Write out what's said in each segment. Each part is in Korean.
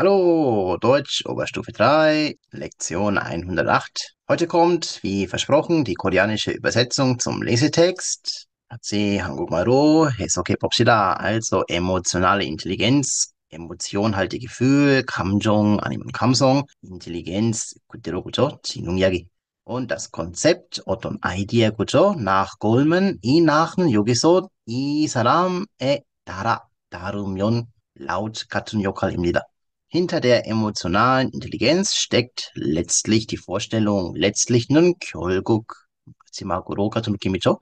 Hallo, Deutsch Oberstufe 3, Lektion 108. Heute kommt, wie versprochen, die koreanische Übersetzung zum Lesetext. also emotionale Intelligenz, Emotion emotionhaltige Gefühl, Kamjong, Animen Kamsong, Intelligenz, Kutero Gucho, Chinungyagi. Und das Konzept, Oton Idea Gucho, nach Goldman, I Nachen, Yogiso, I Saram, E Dara, Darumyon, laut Katun Yokal Yokal입니다. Hinter der emotionalen Intelligenz steckt letztlich die Vorstellung, letztlich nun 결국 die Vorstellung nun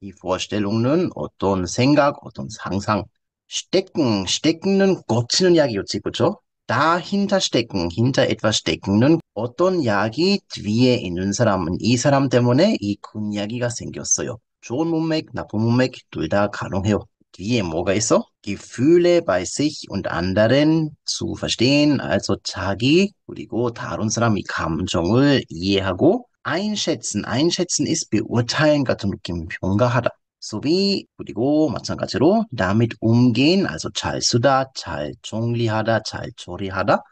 이 vorstellungen 어떤 생각, 어떤 상상. Stecken, stecken은 거치는 이야기였지, 그죠? dahinter stecken, hinter etwas stecken. 어떤 이야기 뒤에 있는 사람은 이 사람 때문에 이군 이야기가 생겼어요. 좋은 문맥, 나쁜 문맥 둘다 가능해요 wie im so, Gefühle bei sich und anderen zu verstehen, also 자기 그리고 다른 사람의 감정을 이해하고 einschätzen. Einschätzen ist beurteilen 같은 느낌, 평가하다. sowie 그리고 마찬가지로 damit umgehen, also 잘 쓰다, 잘 정리하다, 잘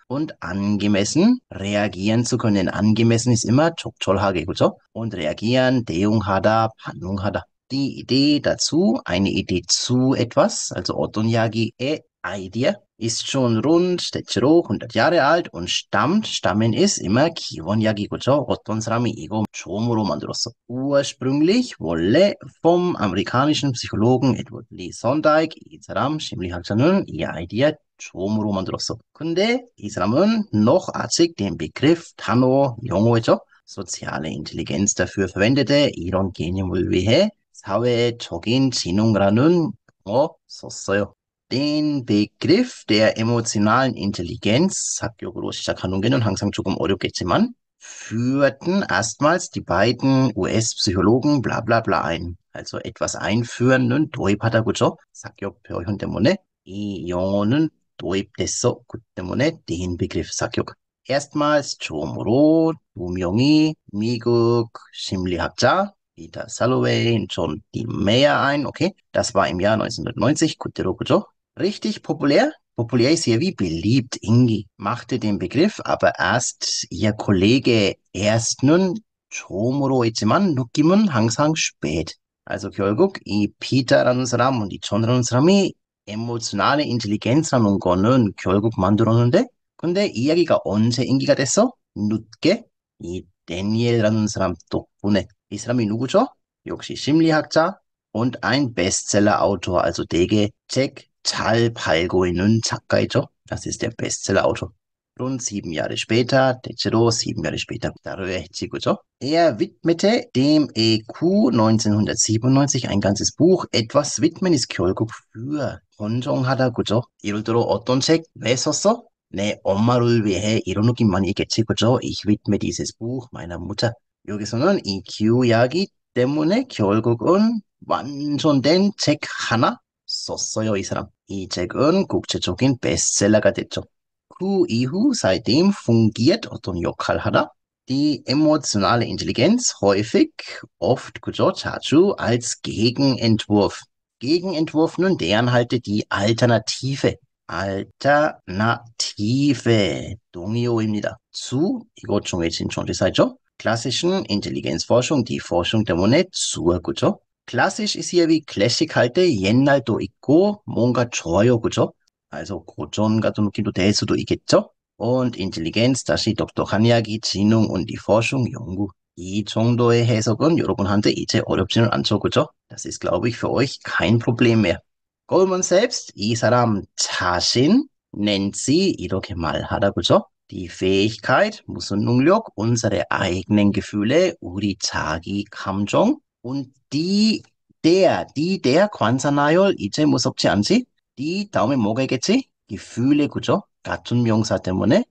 und angemessen reagieren zu können. Angemessen ist immer 촉촉하게, 그죠? Und reagieren, Deunghada, Panunghada die Idee dazu, eine Idee zu etwas, also Otonyagi e Idee, ist schon rund 100 Jahre alt und stammt, stammen ist immer Kiwonjagi Kocho, Otonsrami Ego Chomuro Mandroso. Ursprünglich wolle vom amerikanischen Psychologen Edward Lee Sondike Izaram Shimli Haksanun ihr Idee 처음으로 만들었어. 근데 이 사람은 noch 아직 den Begriff 단어, 용어죠. soziale Intelligenz dafür verwendete, 이런 개념을 위해 사회적인 진흥이라는 어 썼어요. den Begriff der emotionalen Intelligenz, 학교로 시작하는 게는 항상 조금 어렵겠지만, führten erstmals die beiden US-Psychologen bla bla bla ein. Also etwas einführen, 도입하다고죠? 학교 표현 때문에 이 용어는 도입됐었기 때문에 den Begriff 학교. erstmals 처음으로 두 명이 미국 심리학자 Peter Salloway und John DeMayer ein. Okay, das war im Jahr 1990, Kuterokujo. Richtig populär. Populär ist hier wie beliebt. Ingi machte den Begriff, aber erst ihr Kollege erst Erstnun, 처음으로 했지만 Nukimun Hangsang spät. Also 결국 이 피터라는 사람 und 이 존이라는 사람이 emotionale Intelligenz intelligenz라는 거는 결국 만들었는데 근데 이야기가 언제 인기가 됐어? 늦게 이 데니엘이라는 사람 덕분에 Islami Nugucho, Yoshi Shimli Hakta und ein Bestseller-Autor, also Dege Tek Tal Palgoinun Takkaito. Das ist der Bestseller-Autor. Rund sieben Jahre später, Techero sieben Jahre später, Darue Chigucho. Er widmete dem EQ 1997 ein ganzes Buch. Etwas widmen ist Kyolko für Honjong Hadagucho. Irudoro Otonchek, Wesoso, Ne Omarul Wehe, Ironuki Mani Ich widme dieses Buch meiner Mutter. 여기서는 이 규약이 때문에 결국은 완전된 책 하나 썼어요, 이 사람. 이 책은 국제적인 베스트셀러가 됐죠. 그 이후 seitdem f u n g i e r 어떤 역할 하다 die emotionale Intelligenz häufig, oft, 그죠, 자주 als Gegenentwurf. Gegenentwurf는 대 e 할때 n h e die Alternative. Alternative. 동요입니다. zu, 이거 중에 진 존재사죠. klassischen Intelligenzforschung, die Forschung der Monet Suagucho. Klassisch ist hier wie classic halte 옛날도 있고 뭔가 좋아요 그죠? Also 고전 같은 느낌도 될 수도 있겠죠? Und Intelligenz, das ist 다시 Hanyagi, 지능 und die Forschung 연구. 이 정도의 해석은 여러분한테 이제 어렵지는 않죠, 그죠? Das ist, glaube ich, für euch kein Problem mehr. Goldman selbst, 이 사람 자신 nennt sie 이렇게 말하다, 그죠? Die Fähigkeit, 무능력, unsere eigenen Gefühle, Uri 자기 Kamjong, und die, der, die, der 관사나열 이제 무섭지 Anzi, die Daumen 뭐가 있겠지? Gefühle, 그죠? 같은 명사 때문에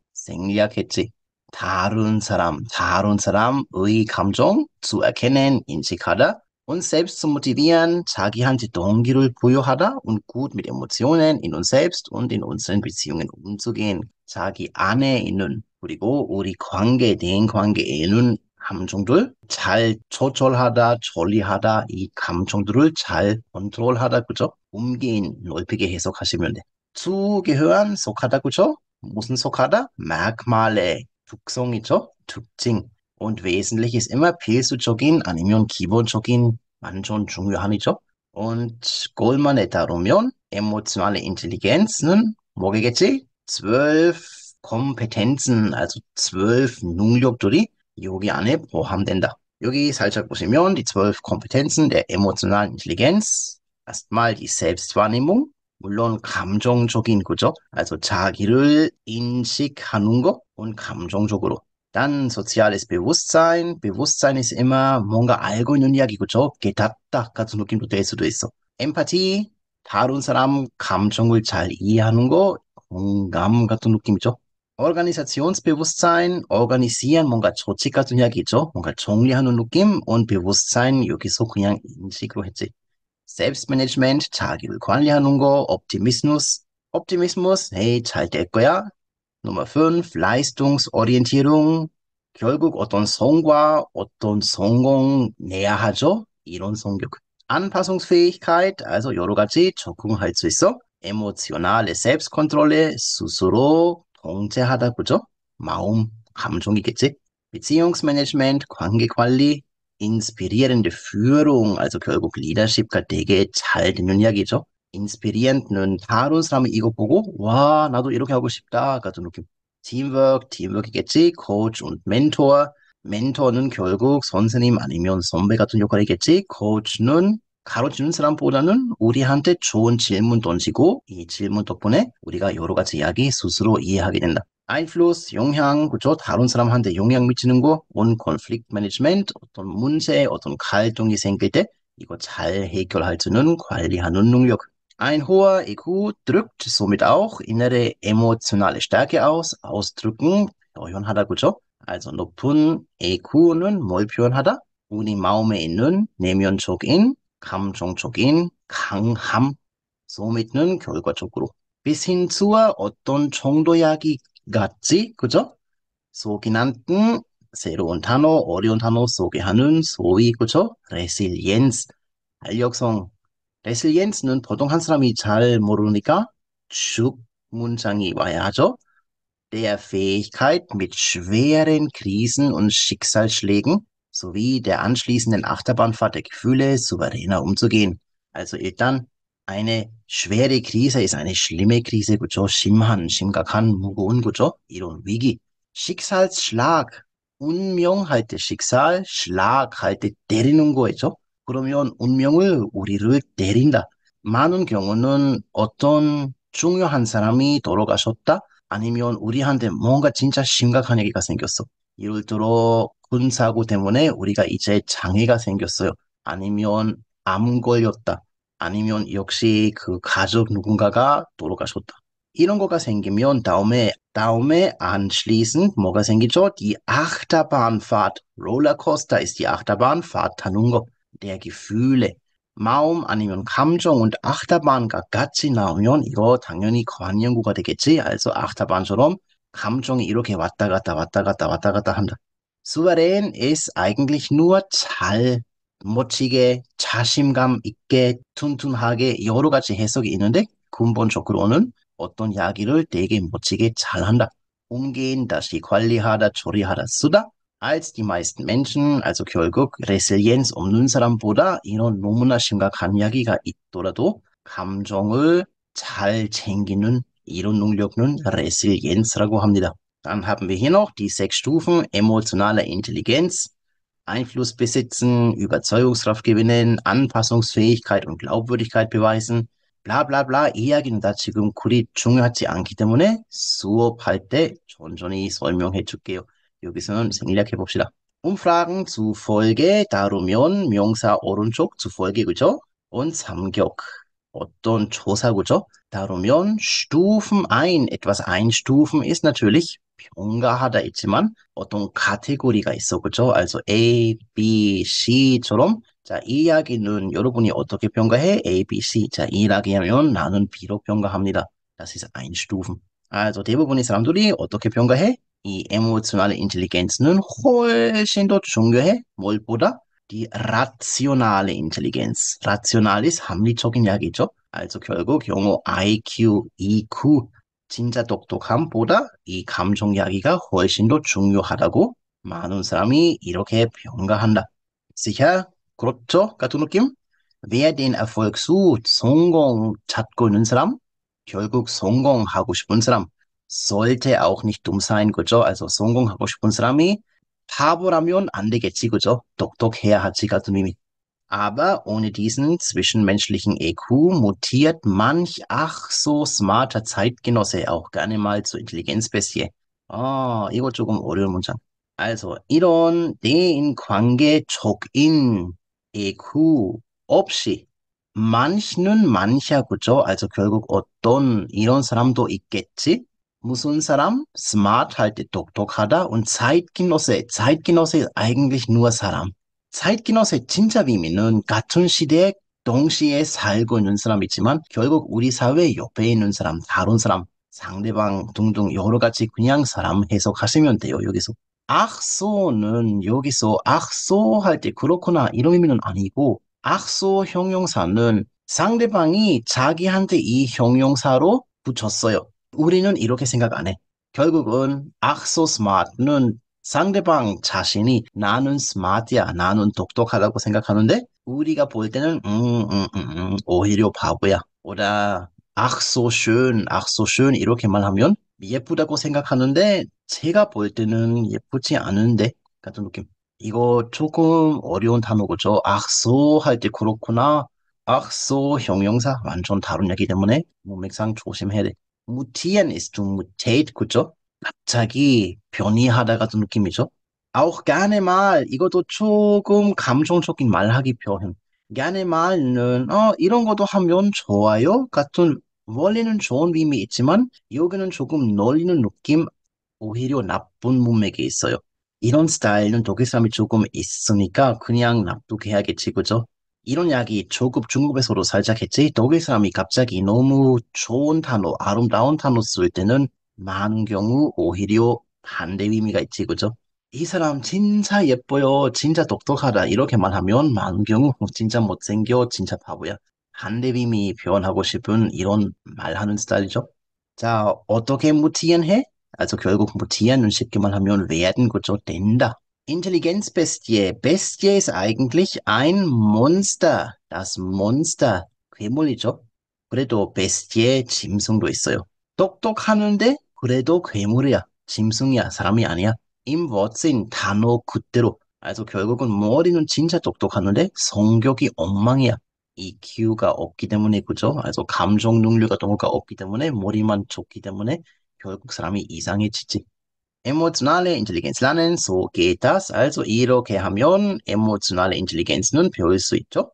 Tarun Saram, Tarun Saram, 사람의 Kamjong, zu erkennen, 인식하다. uns selbst zu motivieren, 자기한테 동기를 부여하다 und gut mit Emotionen in uns selbst und in unseren Beziehungen umzugehen. 자기 안에 있는 그리고 우리 관계 대인 관계에는 있 감정들 잘 조절하다 조리하다 이 감정들을 잘 컨트롤하다 그죠? 움긴 넓게 해석하시면 돼. 두개회 속하다 그죠? 무슨 속하다? m e r 특성이죠? 특징. Und wesentlich ist immer 필수적인 아니면 기본적인 완전 중요한이죠? Und g o 에 따르면 emotionale Intelligenz는 뭐겠지? zwölf 컴페텐슨, also zwölf 능력들이 여기 안에 포함된다. 여기 살짝 보시면 die zwölf Kompetenzen der emotionalen Intelligenz. Erstmal die Selbstwahrnehmung. 물론 감정적인 거죠. also 자기를 인식하는 거 und 감정적으로. Dann soziales Bewusstsein. Bewusstsein ist immer 뭔가 알고 있는 이야기, 그죠? 깨닫다 같은 느낌도 될 수도 있어. Empathie. 다른 사람 감정을 잘 이해하는 거, 공감 같은 느낌이죠. Organisationsbewusstsein, organisieren 뭔가 조직 같은 이야기죠. 뭔가 정리하는 느낌, und Bewusstsein 여기서 그냥 인식으로 했지. Selbstmanagement, 자기를 관리하는 거, Optimismus, Optimismus, hey, 잘될 거야. Nummer 5, Leistungsorientierung, 결국 어떤 성과, 어떤 성공 내야 하죠. 이런 성격. Anpassungsfähigkeit, also 여러 가지 적응할 수 있어. emotionale Selbstkontrolle 스스로 통제하다 그죠? 마음 감정이겠지? Beziehungsmanagement, 관계관리, inspirierende Führung, also 결국 leadership가 되게 잘 되는 이야기죠. inspirierend는 다른 사람이 이거 보고 와 나도 이렇게 하고 싶다 같은 느낌. teamwork, teamwork이겠지. coach und mentor, m e 는 결국 선생님 아니면 선배 같은 역할이겠지. c o 는 가르치는 사람보다는 우리한테 좋은 질문 던지고 이 질문 덕분에 우리가 여러 가지 이야기 스스로 이해하게 된다. 인플루스, 영향, 그죠? 다른 사람한테 영향 미치는 거, 온 컨플릭트 매니지먼트, 어떤 문제, 어떤 갈등이 생길 때 이거 잘 해결하는 관리하는 능력. Ein hoher IQ drückt somit auch innere emotionale Stärke aus, ausdrücken, 표현하다, 그죠? a l 높은 IQ는 뭘 표현하다? 우리 마음에 있는 내면적인 감정 적인 강함, 소매는 결과적으로 bis hin zur 어떤 정도 이야기같이 그죠? 소기난뜬 새로운 단어, 어려운 단어 소개하는 소위 그죠? resilience, 활력성. resilience는 보통 한 사람이 잘 모르니까 쭉 문장이 와야 하죠. der Fähigkeit, mit schweren Krisen und Schicksalsschlägen sowie der anschließenden Achterbahnfahrt der Gefühle souveräner umzugehen. Also 일단 eine schwere Krise ist eine schlimme Krise, Gucho, Shimhan, 그죠? 심한, 심각한, 무거운, 그죠? 이런 위기. 식살slag c h i 운명 할때 식살, slag c c h i k s 할때 때리는 거죠. 그러면 운명을 우리를 때린다. 많은 경우는 어떤 중요한 사람이 돌아가셨다. 아니면 우리한테 뭔가 진짜 심각한 얘기가 생겼어. 예를 들어 군사고 때문에 우리가 이제 장애가 생겼어요. 아니면 암 걸렸다. 아니면 역시 그 가족 누군가가 돌아가셨다. 이런 거가 생기면 다음에 다음에 안 n s c 뭐가 생기죠? Die Achterbahnfahrt. r o l 타는 거. Der g 마음 아니면 감정 und a c h t 과 같이 나오면 이거 당연히 관연구가 되겠지. Also a c h 처럼 감정이 이렇게 왔다 갔다 왔다 갔다 왔다 갔다 한다. 수verän ist eigentlich nur 잘, 멋지게, 자신감 있게, 튼튼하게 여러 가지 해석이 있는데 근본적으로는 어떤 이야기를 되게 멋지게 잘한다. 옮긴 다시 관리하다, 처리하다, 쓰다. als die meisten Menschen, also 결국 resilienz 없는 사람보다 이런 너무나 심각한 이야기가 있더라도 감정을 잘 챙기는 이런 능력은 resilienz라고 합니다. Dann haben wir hier noch die sechs Stufen emotionaler Intelligenz. Einfluss besitzen, Überzeugungskraft gewinnen, Anpassungsfähigkeit und Glaubwürdigkeit beweisen. 블라블라블라 이야기입니다. 지금 글이 중요하지 않기 때문에 수업할 때 천천히 설명해 줄게요. 여기서는 생략해 봅시다. Umfragen zufolge Darumion, Myongsa, Orunchok, zufolge 그죠? und 삼격 어떤 Chosa, 그죠? Darumion, Stufen ein etwas einstufen ist natürlich 병가하다 있지만 어떤 카테고리가 있어 그죠? 그래서 A, B, C처럼 자 이야기는 여러분이 어떻게 평가해? A, B, C 자 이야기하면 나는 B로 평가합니다. Das ist einstufen. Also 대부분의 사람들이 어떻게 평가해? 이 emotionale Intelligenz는 훨씬 더 중요해. 뭘보다? Die rationale Intelligenz. Rational ist 합리적인 이야기죠. Also 결국 영어 IQ, EQ 진짜 똑똑함보다 이 감정 이야기가 훨씬 더 중요하다고 많은 사람이 이렇게 평가한다. s i 그렇죠? 같은 느낌? Wer den Erfolg sucht, 성공 찾고 있는 사람, 결국 성공하고 싶은 사람, sollte auch nicht dumm sein, 그죠? Also 성공하고 싶은 사람이 바보라면 안 되겠지, 그죠? 똑똑해야 하지, 같은 의미. Aber ohne diesen zwischenmenschlichen EQ mutiert manch ach so smarter Zeitgenosse auch gerne mal zur Intelligenzbestie. 아, 이거 조금 어려운 문장. Also, 이런 대인관계적인 EQ Manch nun mancher, 그죠? Also 결국 어떤 이런 사람도 있겠지? 무슨 사람? Smart halt, 똑똑하다. Und Zeitgenosse. Zeitgenosse ist eigentlich nur Saram. 살기키넛의 진짜 비밀은 같은 시대에 동시에 살고 있는 사람이지만 결국 우리 사회 옆에 있는 사람, 다른 사람, 상대방 등등 여러 가지 그냥 사람 해석하시면 돼요. 여기서 악소는 여기서 악소 할 때 그렇구나 이런 의미는 아니고 악소 형용사는 상대방이 자기한테 이 형용사로 붙였어요. 우리는 이렇게 생각 안 해. 결국은 악소 스마트는 상대방 자신이 나는 스마트야, 나는 똑똑하다고 생각하는데 우리가 볼 때는 음, 음, 음, 음 오히려 바보야. 오다 ach so s c h 이렇게 말하면 예쁘다고 생각하는데 제가 볼 때는 예쁘지 않은데 같은 느낌. 이거 조금 어려운 단어고죠. a c 할때 그렇구나. a c 형용사 완전 다른 얘기 때문에 몸맥상 조심해야 돼. m u t i s t z mutate, 그죠? 갑자기 변이하다 같은 느낌이죠. auch gerne mal 이것도 조금 감성적인 말하기 표현. gerne 그 mal은 어 이런 것도 하면 좋아요 같은 원래는 좋은 의미 있지만 여기는 조금 놀리는 느낌 오히려 나쁜 문맥이 있어요. 이런 스타일은 독일 사람이 조금 있으니까 그냥 납득해야겠지 그죠? 이런 이야기 조금 중국에서도 살짝 했지 독일 사람이 갑자기 너무 좋은 단어 아름다운 단어 쓸 때는 많은 경우 오히려 반대 의미가 있지, 그죠? 이 사람 진짜 예뻐요, 진짜 똑똑하다 이렇게 말하면 많은 경우 진짜 못생겨, 진짜 바보야. 반대 의미 표현하고 싶은 이런 말하는 스타일이죠. 자, 어떻게 무티엔해? 아주 결국 무티 t i e r e 쉽게 말하면 werden, 그죠? 된다. Intelligenzbestie. Bestie ist eigentlich ein Monster. Das Monster. 괴물이죠. 그래도 bestie, 짐승도 있어요. 똑똑하는데 그래도 괴물이야, 짐승이야, 사람이 아니야. 임 워친 단어 그대로. 그래서 결국은 머리는 진짜 똑똑하는데 성격이 엉망이야. 이 e 우가 없기 때문에 그죠? 그래서 감정 능력 같은 거가 없기 때문에 머리만 좋기 때문에 결국 사람이 이상해지지. emotionale Intelligenz라는 소개다. 그래서 이렇게 하면 emotionale Intelligenz는 배울 수 있죠.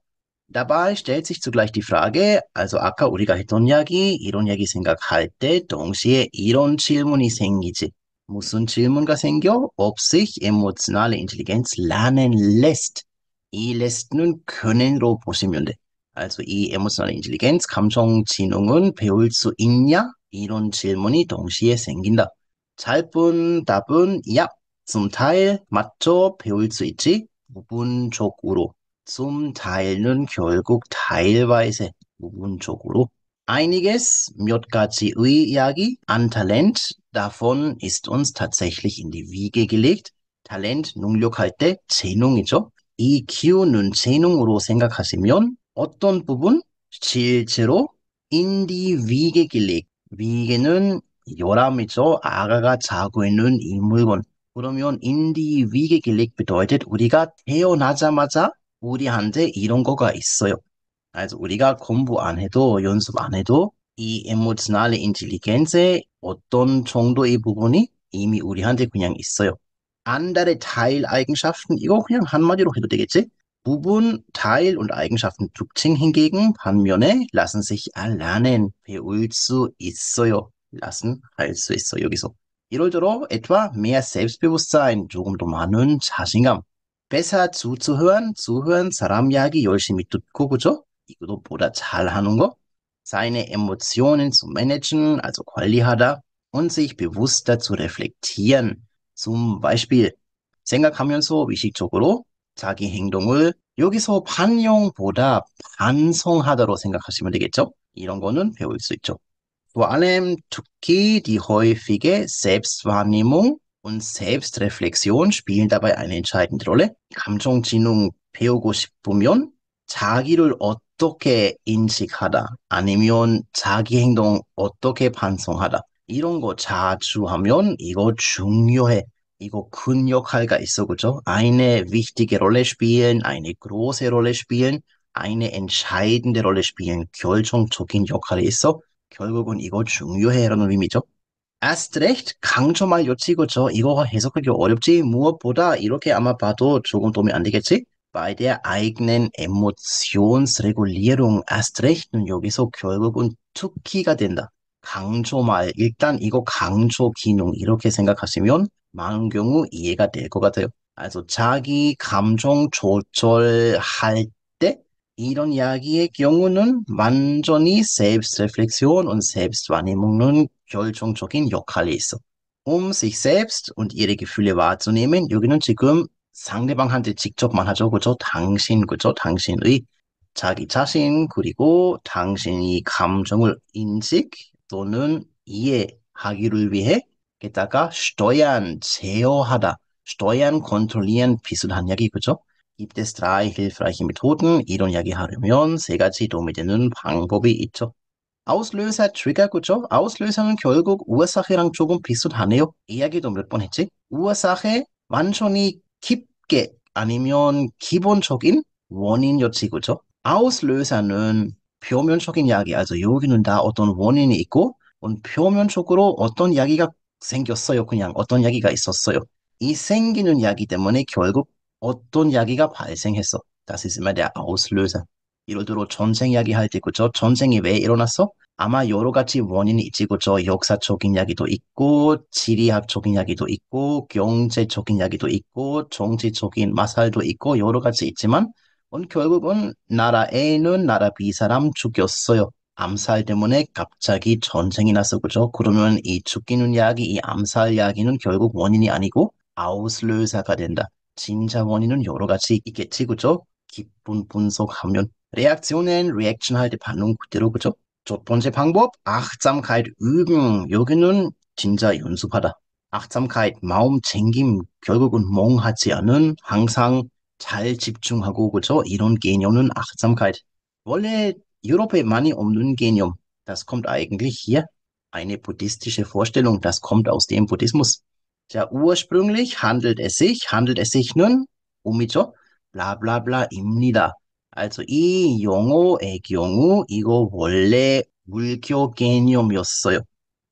Dabei stellt sich zugleich die Frage, also 아까 우리가 했던 이야기, 이런 얘기 생각할 때 동시에 이런 질문이 생기지. 무슨 질문가 생겨? Ob sich emotionale Intelligenz lernen lässt. 이 nun können로 보시면 돼. Also 이 emotionale Intelligenz, 감정 지능은 배울 수 있냐? 이런 질문이 동시에 생긴다. 짧은 답은 야, zum Teil 맞죠? 배울 수 있지? 부분적으로 zum Teil nun 결국 teilweise 부분적으로 Einiges, 몇 가지의 이야기, an Talent, davon ist uns tatsächlich in die Wiege gelegt. Talent nun Zenung 능력할 때 재능이죠. 이 키우는 재능으로 생각하시면 어떤 부분 실제로 in die Wiege gelegt. Wiege는 요람이죠. 아가가 Agaga 있는 nun 물건. 그러면 in die Wiege gelegt bedeutet 우리가 태어나자마자 우리한테 이런 거가 있어요. 그래서 우리가 공부 안 해도 연습 안 해도 이 emotional intelligence의 어떤 정도의 부분이 이미 우리한테 그냥 있어요. andere Teileigenschaften, 이거 그냥 한마디로 해도 되겠지? 부분, Teil und Eigenschaften 특징 hingegen 반면에 lassen sich erlernen, 배울 수 있어요. lassen 할 수 있어 여기서. 예를 들어 etwa mehr Selbstbewusstsein, 조금 더 많은 자신감, besser zuzuhören, zuhören, 사람 이야기 열심히 듣고, 그죠? 이것도 이거보다 잘하는 거. Seine Emotionen zu managen, also 관리하다, und sich bewusster zu reflektieren. Zum Beispiel, 생각하면서 의식적으로 자기 행동을 여기서 반영보다 반성하다로 생각하시면 되겠죠? 이런 거는 배울 수 있죠. Vor allem 특히 die häufige Selbstwahrnehmung und Selbstreflexion spielen dabei eine entscheidende Rolle. 감정 진흥 배우고 싶으면 자기를 어떻게 인식하다 아니면 자기 행동 어떻게 반성하다 이런 거 자주 하면 이거 중요해. 이거 큰 역할가 있어, 그죠? Eine wichtige Rolle spielen, eine große Rolle spielen, eine entscheidende Rolle spielen, 결정적인 역할이 있어. 결국은 이거 중요해라는 의미죠. 아스트레히트 강조말 요치고죠. 이거 해석하기 어렵지. 무엇보다 이렇게 아마 봐도 조금 도움이 안 되겠지? Bei der eigenen Emotionsregulierung Astrecht는 여기서 결국은 특기가 된다. 강조말 일단 이거 강조 기능 이렇게 생각하시면 많은 경우 이해가 될 것 같아요. 그래서 자기 감정 조절할 때 이런 이야기의 경우는 완전히 selbstreflexion und s e l b s t w a h r n e h m u n g 결정적인 역할이 있어. u sich selbst und ihre Gefühle wahrzunehmen, 여기는 지금 상대방한테 직접 말하죠. 그죠? 당신, 그죠? 당신의 자기 자신, 그리고 당신이 감정을 인식 또는 이해하기를 위해 게다가 steuern, 제어하다. steuern, kontrollieren 비슷한 이야기, 그죠? gibt es drei hilfreiche Methoden. 이런 이야기 하려면 세 가지 도움이 되는 방법이 있죠. 아웃슬루사 트리가구죠. 아웃슬루사는 결국 우아사헤랑 조금 비슷하네요. 이야기도 몇 번 했지. 우아사헤 완전히 깊게 아니면 기본적인 원인 여치구죠. 아웃슬루사는 표면적인 이야기, 아주 여기는 다 어떤 원인이 있고, 표면적으로 어떤 이야기가 생겼어요. 그냥 어떤 이야기가 있었어요. 이 생기는 이야기 때문에 결국 어떤 이야기가 발생했어. Das ist immer der Auslöser. 예를 들어 전쟁 이야기 할때 그죠? 전쟁이 왜 일어났어? 아마 여러 가지 원인이 있지 그죠? 역사적인 이야기도 있고 지리학적인 이야기도 있고 경제적인 이야기도 있고 정치적인 마살도 있고 여러 가지 있지만 결국은 나라에 는 나라비 사람 죽였어요. 암살 때문에 갑자기 전쟁이 났어 그죠? 그러면 이 죽이는 이야기, 이 암살 이야기는 결국 원인이 아니고 아우슬러사가 된다. 진짜 원인은 여러 가지 있겠지 그죠? 기쁜 분석하면 Reaktionen, halt, 리액션은 리액션 할때 반응 그대로 그죠? 첫 번째 방법 악잠카이 üben. 여기는 진짜 연습하다. 악잠카이 마음 챙김 결국은 멍하지 않은 항상 잘 집중하고 Genium, nun, Achtsamkeit. Wolle, Europe, Money, um nun, Genium. Das kommt eigentlich hier. Eine buddhistische Vorstellung, das kommt aus dem Buddhismus. Ja, ursprünglich handelt es sich, handelt es sich nun um mit so bla bla bla im Nida. Also 이 용어의 경우 이거 원래 물교 개념이었어요.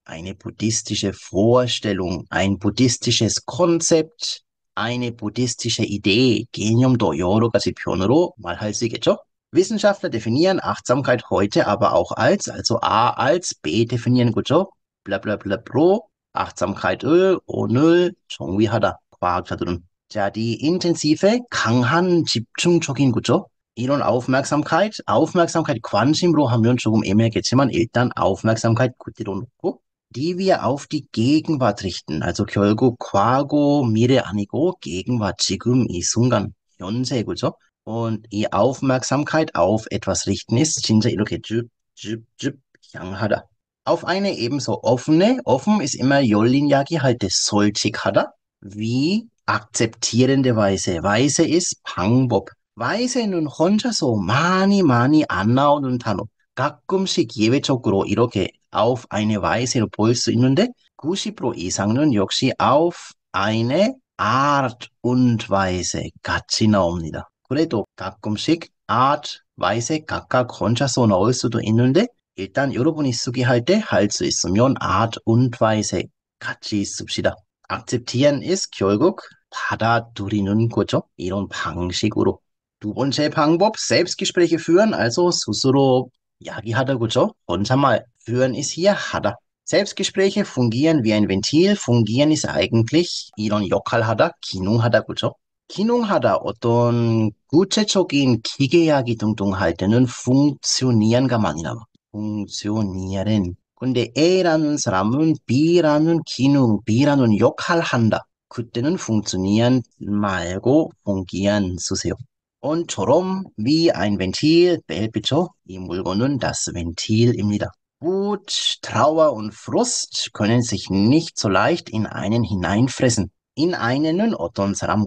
Eine buddhistische Vorstellung, ein buddhistisches Konzept, eine buddhistische Idee. 개념도 여러 가지 표현으로 말할 수 있겠죠? Wissenschaftler definieren Achtsamkeit heute aber auch als, also A als, B definieren, 그죠? Blablabla pro, Achtsamkeit을 오늘 정의하다, 과학자들은. 자, die intensive, 강한 집중적인, 그죠? 이런 Aufmerksamkeit, Aufmerksamkeit 관심으로 하면 조금 애매하겠지만 일단 Aufmerksamkeit 그대로 놓고 die wir auf die Gegenwart richten. Also 결국 Quago, Mire, Anigo, Gegenwart, 지금 이 순간, 현재, 그죠? Und die eh Aufmerksamkeit auf etwas richten ist 진짜 이렇게 쭉, 쭉, 쭉 향하다. Auf eine ebenso offene, offen ist immer Yagi 이야기 할때 솔직하다, wie akzeptierende Weise. Weise ist 방법. 와이세는 혼자서 많이 많이 안 나오는 단어. 가끔씩 예외적으로 이렇게 아홉 아인의 와이세로 보일 수 있는데 90% 이상은 역시 아홉 아인의 Art und Weise 같이 나옵니다. 그래도 가끔씩 Art, Weise 각각 혼자서 나올 수도 있는데 일단 여러분이 쓰기 할때 할 수 있으면 Art und Weise 같이 씁시다. Akzeptieren ist 결국 받아들이는 거죠. 이런 방식으로. du 두번째 방법, Selbstgespräche führen, also 스스로 이야기하다, 그죠? 혼자 말 führen ist hier Hada. Selbstgespräche fungieren wie ein Ventil. Fungieren ist eigentlich Yokal Hada 역할 하다, 기능하다, 그죠? 기능하다 어떤 구체적인 기계하기 등등 할 때는 funktionieren 가만히 나와. funktionieren. 근데 b 사람은 B라는 기능, B라는 역할 한다. 그때는 funktionieren 말고 fungieren 쓰세요. Und 온처럼 wie ein Ventil 별빛으로 이 물건은 das Ventil Ventil입니다. Wut, Trauer und Frust können sich nicht so leicht in einen hineinfressen. In einen Otton 어떤 사람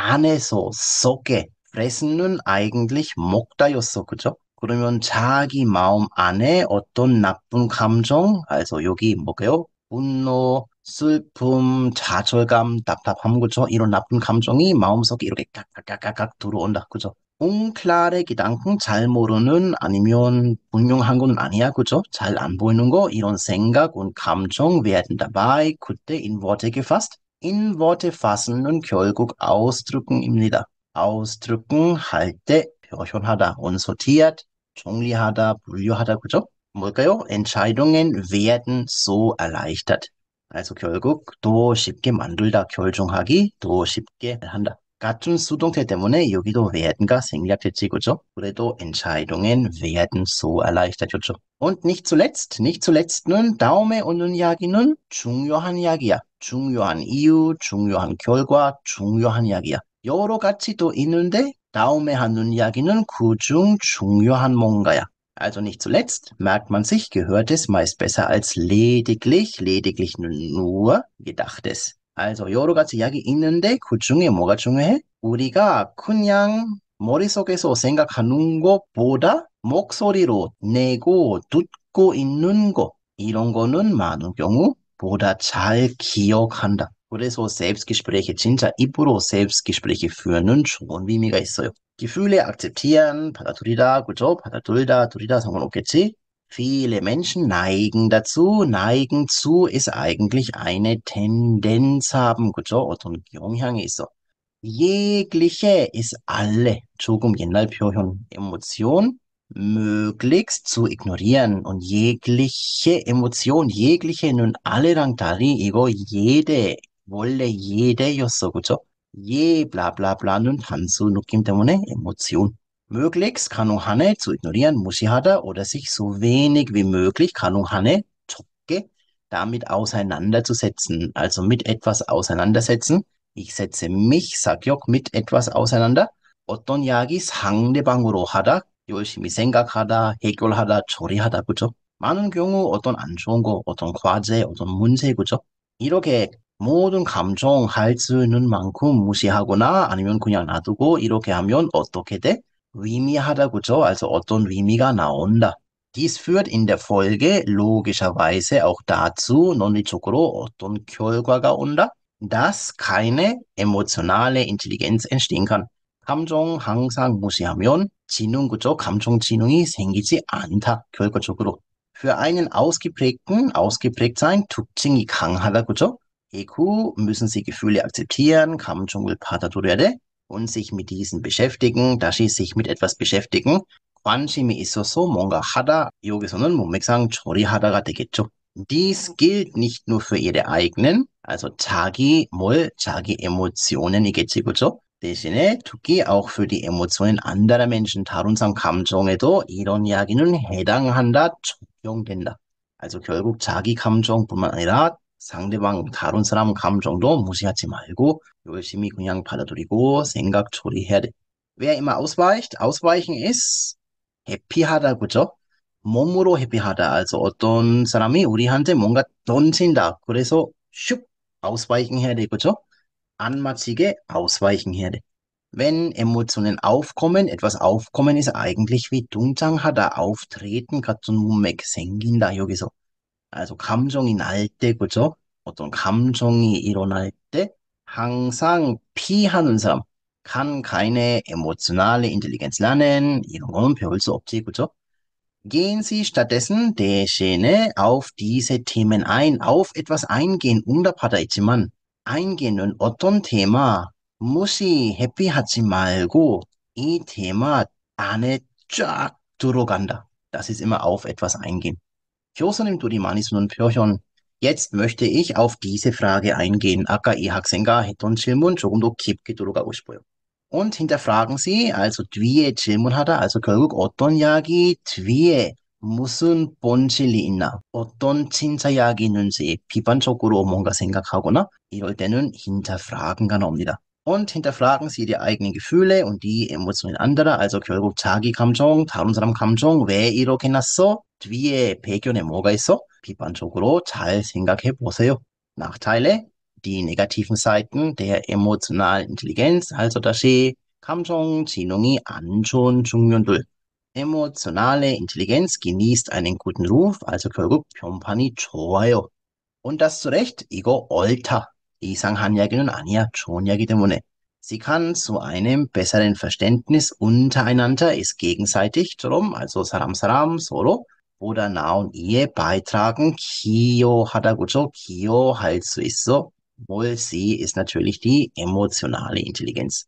ane so, soke, fressen nun eigentlich 먹다였어 그죠? 그러면 Tagi Maum, ane, Otton 나쁜 Kamjong, also Yogi 뭐게요? Unno, 슬픔, 좌절감, 답답함, 그죠? 이런 나쁜 감정이 마음속에 이렇게 깍깍깍깍 들어온다, 그죠? 웅클라레 기당콩 잘 모르는 아니면 분명한 건 아니야, 그죠? 잘 안 보이는 거, 이런 생각 운 감정 werden dabei 그때 in Worte gefasst. in Worte fassen은 결국 ausdrücken입니다. ausdrücken 할때 표현하다, unsortiert, 정리하다, 분류하다, 그죠? 뭘까요? Entscheidungen werden so erleichtert. 그래서 결국 더 쉽게 만들다 결정하기 더 쉽게 한다. 같은 수동태 때문에 여기도 werden가 생략됐지, 그죠? 그래도 Entscheidungen werden so erleichtert, 그죠? Und nicht zuletzt, nicht zuletzt nun d a u 이야기는 중요한 이야기야. 중요한 이유, 중요한 결과, 중요한 이야기야. 여러 가지 또 있는데 다음에 하는 이야기는 그중 중요한 뭔가야. Also nicht zuletzt merkt man sich gehört es meist besser als lediglich, lediglich nur Gedachtes. Also 여러가지 이야기 있는데 그 중에 뭐가 중요해? 우리가 그냥 머릿속에서 생각하는 것보다 목소리로 내고 듣고 있는 것 이런 nun 많은 경우 보다 잘 기억한다. 그래서 Selbstgespräche 진짜 입으로 Selbstgespräche führen 좋은 의미가 있어요. Gefühle akzeptieren, Pataturida, gut so, Pataturida, Turida, sagen wir OKC. Viele Menschen neigen dazu, neigen zu ist eigentlich eine Tendenz haben, gut so, 어떤 경향이 있어. Jegliche ist alle, Chogum, 옛날 Pyohyun, Emotion, möglichst zu ignorieren und jegliche Emotion, jegliche nun alle 랑다리 Ego, jede, wolle jede, Yosso, gut so je bla bla bla 예, 블라블라블라는 단수느낌 때문에 Emotion. Möglichst 가능한에 zu ignorieren, 무시하다 oder sich so wenig wie möglich 가능한에 적게 damit auseinanderzusetzen, also mit etwas auseinandersetzen. Ich setze mich, sag Jok, mit etwas auseinander. 어떤 이야기 상대방으로 하다, 열심히 생각하다, 해결하다, 처리하다, 그죠? 많은 경우 어떤 안 좋은 거, 어떤 과제, 어떤 문제, 그죠? 이렇게 모든 감정 할수 있는 만큼 무시하거나 아니면 그냥 놔두고 이렇게 하면 어떻게 돼? 의미하다고죠? 그래서 어떤 의미가 나온다. Dies führt in der Folge logischerweise auch dazu, nonlichokoro, t 논리적으로 어떤 결과가 온다, dass keine emotionale Intelligenz entstehen kann. musihamion, Kamjong hangsang 감정 항상 e 시하면 지능구조, 감정 지능이 생기지 않다, 결과적으로. Für einen ausgeprägten, ausgeprägt sein, tukchingi n k g 특징이 강하다, 그죠? EQ müssen sie Gefühle akzeptieren, Kamchungul Pataturere, und sich mit diesen beschäftigen, sie sich mit etwas beschäftigen. 관심이 있어서 뭔가 하다, 여기서는 문맥상 처리하다가 되겠죠. Dies gilt nicht nur für ihre eigenen, also 자기 뭘, 자기 emotionen이겠지, 그죠? 대신에 특히 auch für die Emotionen anderer Menschen 다룬상 감정에도 이런 이야기는 해당한다, 적용된다. Also 결국 자기 감정뿐만 아니라 상대방 다른 사람 감정도 무시하지 말고 열심히 그냥 받아들이고 생각 처리해야 돼. Wer immer ausweicht, ausweichen ist 해피하다 그죠? 몸으로 해피하다. Also 어떤 사람이 우리한테 뭔가 던진다. 그래서 슉 ausweichen 해야 돼 그죠? 안 맞히게 ausweichen 해야 돼. Wenn Emotionen aufkommen, etwas aufkommen ist eigentlich wie 동장하다, auftreten 같은 문맥 생긴다 여기서. 그래서 감정이 날 때, 그죠? 어떤 감정이 일어날 때 항상 피하는 사람, kann keine emotionale Intelligenz lernen. 이런 거는 배울 수 없지, 그죠? Gehen Sie stattdessen 대신에 auf diese Themen ein, auf etwas eingehen, 응답하다 있지만, einge는 어떤 테마 무시해피하지 말고, 이 테마 안에 쫙 들어간다. Das ist immer auf etwas eingehen. Chosonim Durimanis nun Pyochon. Jetzt möchte ich auf diese Frage eingehen. 아까 이 학생과 했던 질문 조금 더 깊게 들어가고 싶어요. Und hinterfragen Sie, also 뒤에 질문하다, also 결국 어떤 이야기 뒤에 무슨 본질이 있나, 어떤 진짜 이야기 있는지 비판적으로 뭔가 생각하거나 이럴 때는 hinterfragen가 나옵니다. Und hinterfragen Sie Ihre eigenen Gefühle und die Emotionen anderer, also 결국 자기 감정, 다른 사람 감정 왜 이렇게 났어? 뒤에 배경에 뭐가 있어? 비판적으로 잘 생각해 보세요. Nachteile, die negativen Seiten der emotionalen Intelligenz, also 다시 감정 지능이 안 좋은 중년들. Emotionale Intelligenz genießt einen guten Ruf, also 결국 변판이 좋아요. Und das zu Recht, 이거 옳다. 이상한 이야기는 아니야. 좋은 이야기 때문에. Sie kann zu einem besseren Verständnis untereinander, ist gegenseitig, drum, also Saram Saram, Solo, 보다 나온 이에 beitragen, 기여하다고죠. 기여할 수 있어. Wohl sie ist natürlich die emotionale Intelligenz.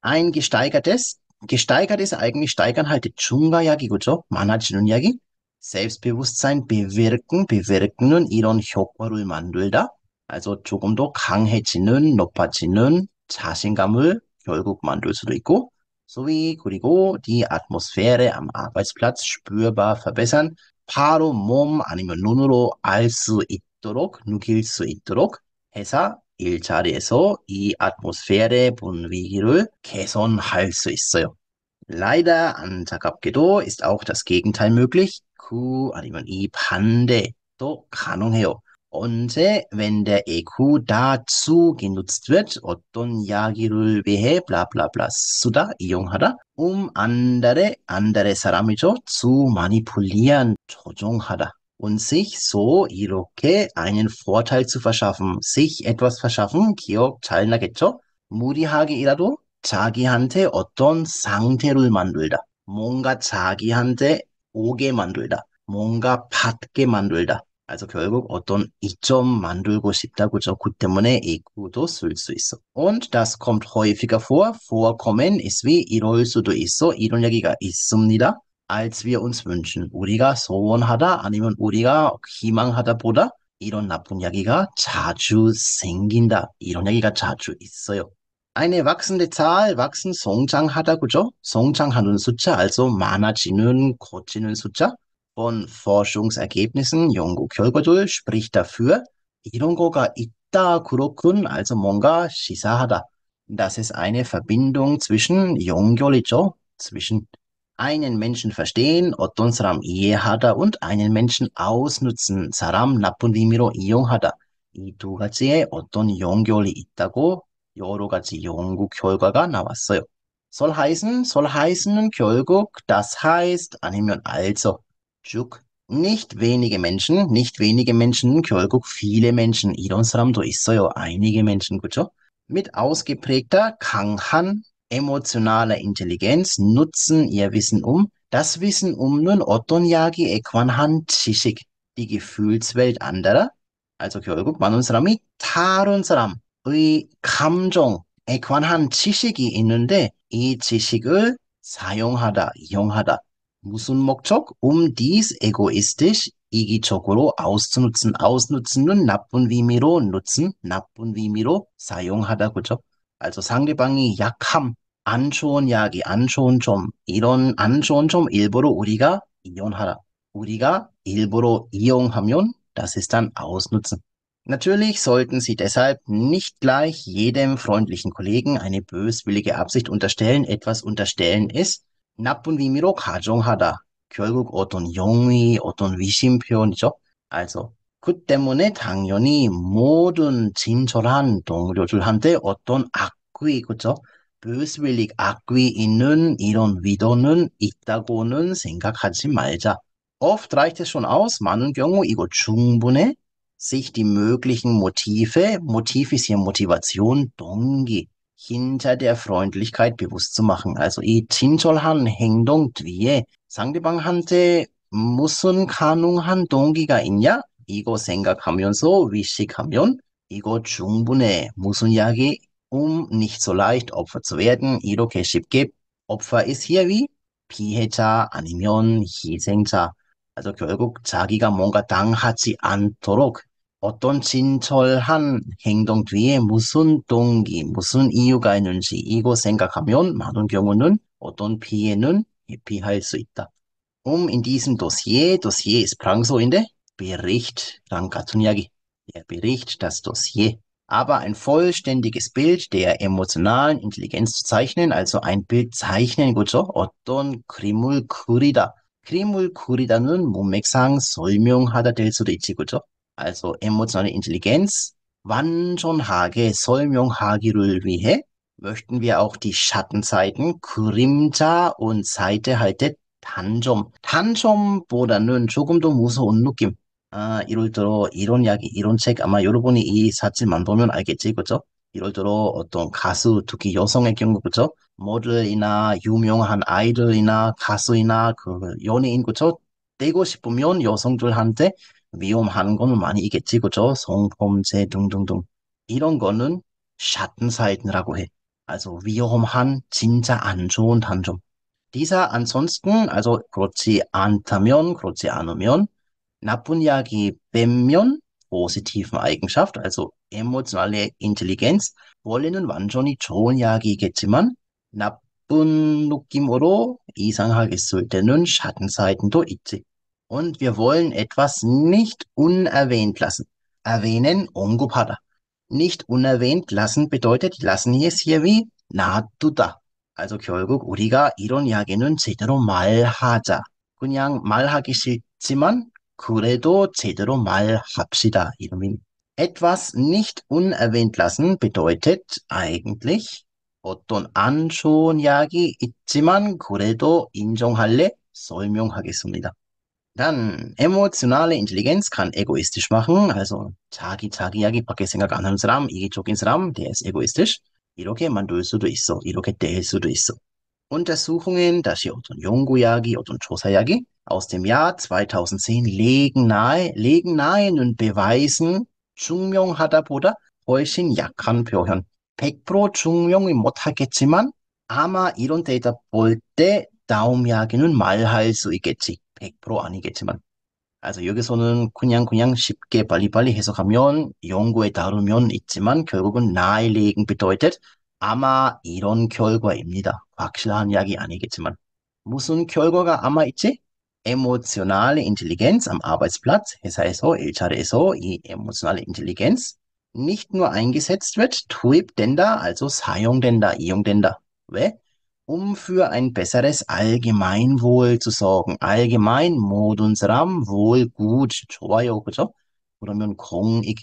Ein gesteigertes, gesteigert ist eigentlich steigern halt Chunga Yagigocho, Manajinun Yagi. Selbstbewusstsein bewirken, bewirken und 이런 효과를 만들다. Also 조금 더 강해지는, 높아지는 자신감을 결국 만들 수도 있고, sowie Kurigo die Atmosphäre am Arbeitsplatz spürbar verbessern, 바로 몸 아니면 눈으로 알수 있도록, 느낄 수 있도록 i Atmosphäre 이 아트모스페어의 분위기를 개선할 수 있어요. Leider 안타깝게도 ist auch das Gegenteil möglich. Ku 그 아니면 이 반대도 가능해요. Und äh, wenn der EQ dazu genutzt wird, 어떤 이야기를 위해 블라블라블라 쓰다 이용하다, um andere andere 사람을 zu manipulieren, 조종하다. Und sich so 이렇게 einen Vorteil zu verschaffen, sich etwas verschaffen, 기억 잘 나겠죠? 무리하게이라도 자기한테 어떤 상태를 만들다. 뭔가 자기한테 오게 만들다. 뭔가 받게 만들다. 그래서 결국 어떤 이점 만들고 싶다고죠. 그 때문에 이 구도 쓸 수 있어. Und das kommt häufiger vor. Vorkommen ist wie 이럴 수도 있어. 이런 얘기가 있습니다. Als wir uns wünschen. 우리가 소원하다 아니면 우리가 희망하다보다 이런 나쁜 이야기가 자주 생긴다. 이런 얘기가 자주 있어요. Eine wachsende Zahl, wachsen 성장하다, 그죠? 성장하는 숫자, also 많아지는, 커지는 숫자. von Forschungsergebnissen 연구 결과들 spricht dafür, 이런 Itta Kurokun, also Monga Shisahada, Das ist eine Verbindung zwischen 연결이죠, zwischen einen Menschen verstehen, 어떤 사람 이해하다 und einen Menschen ausnutzen, Saram 나쁜 의미로 이용하다. 이두 가지에 어떤 연결이 있다고 여러 가지 연구 결과가 soll heißen, soll heißen 결국, das heißt, 아니면 also. Juk nicht wenige Menschen, nicht wenige Menschen, 결국 viele Menschen, 이런 사람도 있어요. einige Menschen, 그렇죠? Mit ausgeprägter, Kanghan, emotionaler Intelligenz nutzen ihr Wissen um. Das Wissen um nun 어떤 이야기에 관한 지식, die Gefühlswelt anderer. Also 결국 Manunsrami, Tarunsram, 다른 Kamjong, 감정에 관한 지식이 있는데 이 지식을 사용하다, 이용하다. Musun Mokchok, um dies egoistisch Igi Chokoro auszunutzen, ausnutzen und Nappun Vimiro nutzen, Nappun Vimiro 사용하다 그죠? Also 상대방이 약함, 안 Yagi, 이야기, Chom, Iron, 점, Chom, Ilboro Uriga, 점 일부러 Uriga, Ilboro 우리가 일부러 이용하면 das ist dann ausnutzen. Natürlich sollten Sie deshalb nicht gleich jedem freundlichen Kollegen eine böswillige Absicht unterstellen. Etwas unterstellen ist 나쁜 의미로 가정하다. 결국 어떤 영의 어떤 위심 표현이죠. 그래서 그 때문에 당연히 모든 진절한 동료들한테 어떤 악귀, 그죠? 부스빌릭 악귀 있는 이런 위도는 있다고는 생각하지 말자. Oft reicht es schon aus, 많은 경우 이거 충분해, sich die möglichen Motive, Motiv ist hier Motivation, 동기, hinter der Freundlichkeit bewusst zu machen. Also tintol han han 이 친절한 행동 뒤에 상대방한테 무슨 가능한 동기가 있냐? 이거 생각하면서 의식하면 Igo 충분해. musun yagi Um nicht so leicht Opfer zu werden, 이렇게 쉽게 Opfer ist hier wie 피해자 아니면 희생자. Also 결국 자기가 뭔가 당하지 않도록 어떤 진철한 행동 뒤에 무슨 동기, 무슨 이유가 있는지 이거 생각하면 많은 경우는 어떤 피해는 피할 수 있다. Um in diesem Dossier, Dossier ist Prangsoinde, Bericht, dann Katunyagi, der Bericht, das Dossier. Aber ein vollständiges Bild der emotionalen Intelligenz zu zeichnen, also ein Bild zeichnen, gut so, 어떤 그림을 그리다. 그림을 그리다는 문맥상 설명하다 될 수도 있지, 그죠? also emotionale Intelligenz, 완전하게 설명하기를 위해 möchten wir auch die Schattenseiten, 그림자 und Seite 할때 단점, 단 m 보다는 조금 더 무서운 느낌. 아, 예를 들어 이런 이야기, 이런 책 아마 여러분이 이 사진만 보면 알겠지, 그죠? 이럴 들어 어떤 가수, 특히 여성의 경우, 그죠? 모델이나 유명한 아이들이나 가수이나 그 연예인, 그죠? 되고 싶으면 여성들한테 위험한 거는 많이 있겠지, 그죠? 성범죄 등등등. 이런 거는 Schattenseiten이라고 해. Also 위험한, 진짜 안 좋은 단점. dieser ansonsten, also 그렇지 않다면, 그렇지 않으면, 나쁜 이야기 빼면, positiven Eigenschaft, also emotionale Intelligenz, 원래는 완전히 좋은 이야기겠지만, 나쁜 느낌으로 이상하게 쓸 때는 Schattenseiten도 있지. Und wir wollen etwas nicht unerwähnt lassen. Erwähnen ongopada. Nicht unerwähnt lassen bedeutet, lassen es hier wie na 나두다. Also 결국 uriga 이런 이야기는 제대로 말하자. Kunyang 말하기 싫지만 그래도 제대로 말합시다. 이런 Etwas nicht unerwähnt lassen bedeutet eigentlich otton 안 좋은 이야기 kuredo 그래도 인정할래 dann, emotionale Intelligenz kann egoistisch machen. Also, Tagi, Tagi, Yagi, Pakesenga, Ganhams Ram, Igi, Chokins Ram, der ist egoistisch. Iroke, Manduisu, Duisso, Iroke, Deisu, Duisso. Untersuchungen, Dashi Oton Yongu Yagi, Oton Chosa Yagi, aus dem Jahr 2010 legen nahe, legen nahe und beweisen, Chungmyong Hadaboda, 훨씬 약한 표현. 100% 중용이 못하겠지만 아마 이런 데이터 볼때 다음 이야기는 말할 수 있겠지. 100% 아니겠지만 그래서 여기서는 그냥 그냥 쉽게 빨리빨리 해석하면 연구에 다루면 있지만 결국은 나일리egen bedeutet 아마 이런 결과입니다. 확실한 이야기 아니겠지만 무슨 결과가 아마 있지? emotionale Intelligenz am Arbeitsplatz, 회사에서 일자리에서 이 emotionale Intelligenz nicht nur eingesetzt wird, 투입된다, also 사용된다, 이용된다. 왜? um für ein besseres Allgemeinwohl zu sorgen. Allgemein 모든사람 gut. Oder 그죠? Kong 공익.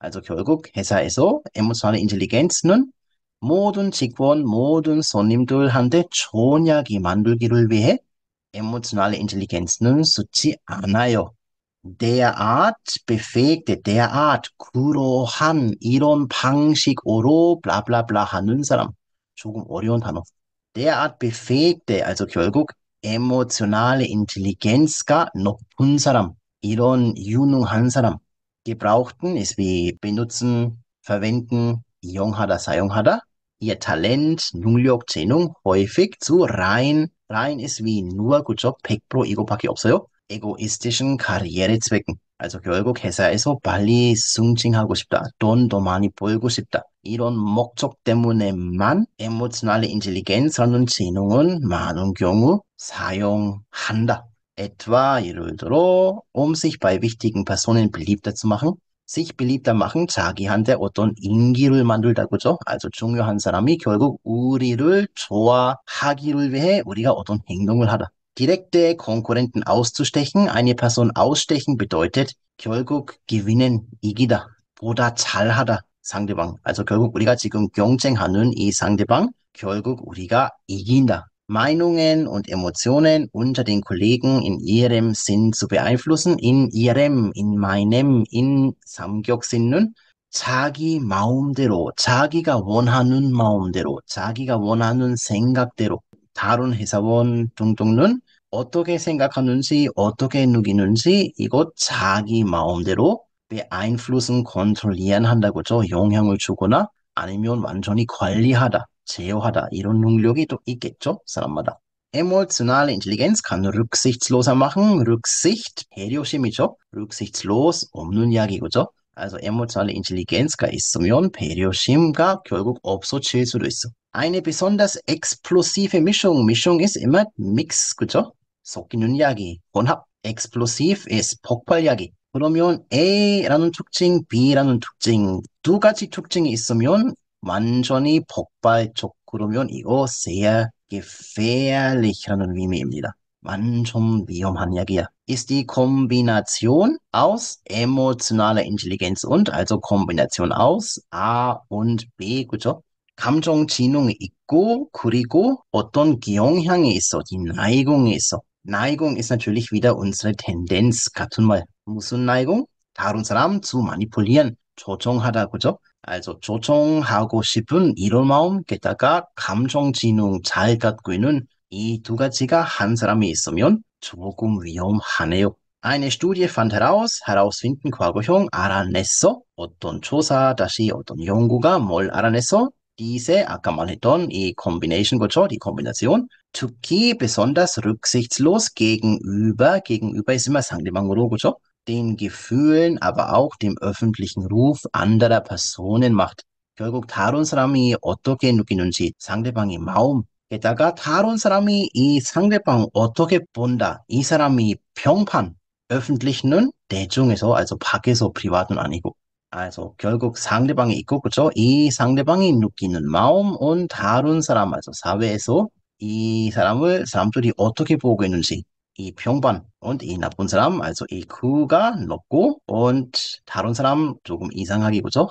Also 결국 회사에서 emotionale Intelligenz Intelligenz는 모든 직원, 모든 손님들한테 좋은 이야기 만들기를 위해 emotionale Intelligenz Intelligenz는 쓰지 않아요. derart befähigte, derart 그러한 이런 방식으로 bla bla 사람. 조금 어려운 단어 derart befähigte, also Kyolguk, emotionale Intelligenz가 높은 사람, 이런 유능한 hansaram, Gebrauchten ist wie benutzen, verwenden, 이용하다, 사용하다. Ihr Talent, nungliok zenung, häufig zu rein. Rein ist wie nur, 그죠? 100% 이거밖에 없어요. egoistischen Karrierezwecken. Also eso, bali, sungching, hago, 싶다. don, domani, 벌고 싶다. 이런 목적 때문에만 emotionale Intelligenz 하는 재능은 많은 경우 사용한다. Etwa 예를 들어, um sich bei wichtigen Personen beliebter zu machen, sich beliebter machen 자기한테 어떤 인기를 만들다고죠. 아주 중요한 사람이 결국 우리를 좋아하기를 위해 우리가 어떤 행동을 하다. Direkte Konkurrenten auszustechen, eine Person ausstechen bedeutet 결국 gewinnen, 이기다, 보다 잘하다, 상대방. a l s 결국 우리가 지금 경쟁하는 이 상대방, 결국 우리가 이긴다. Meinungen und Emotionen unter den Kollegen in ihrem Sinn zu beeinflussen, in ihrem, in meinem, in 삼격신은 자기 마음대로, 자기가 원하는 마음대로, 자기가 원하는 생각대로 다른 회사원 등등은 어떻게 생각하는지, 어떻게 누기는지 이것 자기 마음대로 beeinflussen, 컨트롤리안 한다고죠. 영향을 주거나 아니면 완전히 관리하다, 제어하다 이런 능력이 또 있겠죠. 사람마다. Emotionale Intelligenz kann rücksichtsloser machen. Rücksicht, 배려심이죠. rücksichtslos, 없는 이야기죠. Also emotionale Intelligenz가 있으면 배려심과 결국 없어질 수도 있어. Eine besonders explosive Mischung. Mischung ist immer Mix, 그죠? 섞이는 이야기, 혼합. Explosiv ist 폭발 이야기. 그러면 A라는 특징, B라는 특징 두 가지 특징이 있으면 완전히 폭발적 그러면 이거 sehr gefährlich라는 의미입니다. 완전 위험한 이야기야. Ist die Kombination aus emotionaler Intelligenz und also Kombination aus A und B, 그죠? 감정 지능이 있고 그리고 어떤 경향이 있어, 이 Neigung 있어. Neigung ist natürlich wieder unsere Tendenz, 같은 말. 무슨 neigung? 다른 사람 zu manipulieren. 조종하다고죠. Also 조종하고 싶은 이런 마음 게다가 감정 지능 잘 갖고 있는 이 두 가지가 한 사람이 있으면 조금 위험하네요. Eine Studie fand heraus, herausfinden 과거형 알아냈어. 어떤 조사 다시 어떤 연구가 뭘 알아냈어? diese 아까 말했던 이 combination 그렇죠? 이 combination 특히 besonders rücksichtslos gegenüber gegenüber ist immer 상대방으로 그렇죠? den Gefühlen, aber auch dem öffentlichen Ruf anderer Personen 마cht. 결국 다른 사람이 어떻게 느끼는지 상대방의 마음 게다가 다른 사람이 이 상대방 어떻게 본다. 이 사람이 평판, öffentlichen, 대중에서, also 밖에서, privat은 아니고. Also 결국 상대방이 있고, 그쵸? 그렇죠? 이 상대방이 느끼는 마음, 온 다른 사람, also 사회에서 이 사람을 사람들이 어떻게 보고 있는지, 이평반 und 이 나쁜 사람 also EQ가 높고 und 다른 사람 조금 이상하게 그죠?